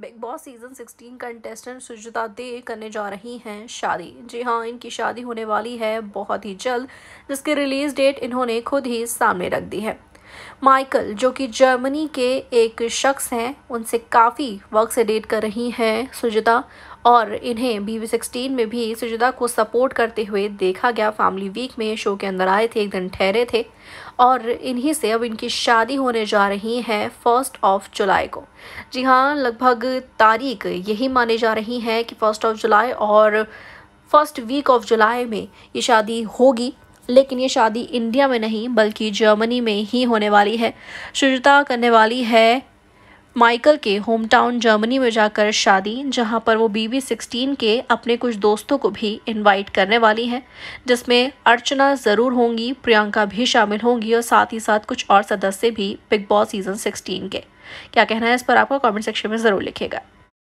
big Boss season 16 contestant Sujata दे करने जा रही हैं शादी जी हाँ इनकी शादी होने वाली है बहुत ही जल्द जिसकी रिलीज डेट इन्होंने खुद ही सामने रख दी है माइकल जो कि जर्मनी के एक शख्स हैं उनसे काफ़ी वक्त से डेट कर रही हैं सुजिता और इन्हें बी वी सिक्सटीन में भी सुजिता को सपोर्ट करते हुए देखा गया फैमिली वीक में शो के अंदर आए थे एक दिन ठहरे थे और इन्हीं से अब इनकी शादी होने जा रही है फर्स्ट ऑफ जुलाई को जी हाँ लगभग तारीख यही माने जा रही है कि फर्स्ट ऑफ जुलाई और फर्स्ट वीक ऑफ जुलाई में ये शादी होगी लेकिन ये शादी इंडिया में नहीं बल्कि जर्मनी में ही होने वाली है शुजता करने वाली है माइकल के होम टाउन जर्मनी में जाकर शादी जहां पर वो बीबी सिक्सटीन के अपने कुछ दोस्तों को भी इनवाइट करने वाली हैं जिसमें अर्चना ज़रूर होंगी प्रियंका भी शामिल होंगी और साथ ही साथ कुछ और सदस्य भी बिग बॉस सीज़न सिक्सटीन के क्या कहना है इस पर आपको कमेंट सेक्शन में ज़रूर लिखेगा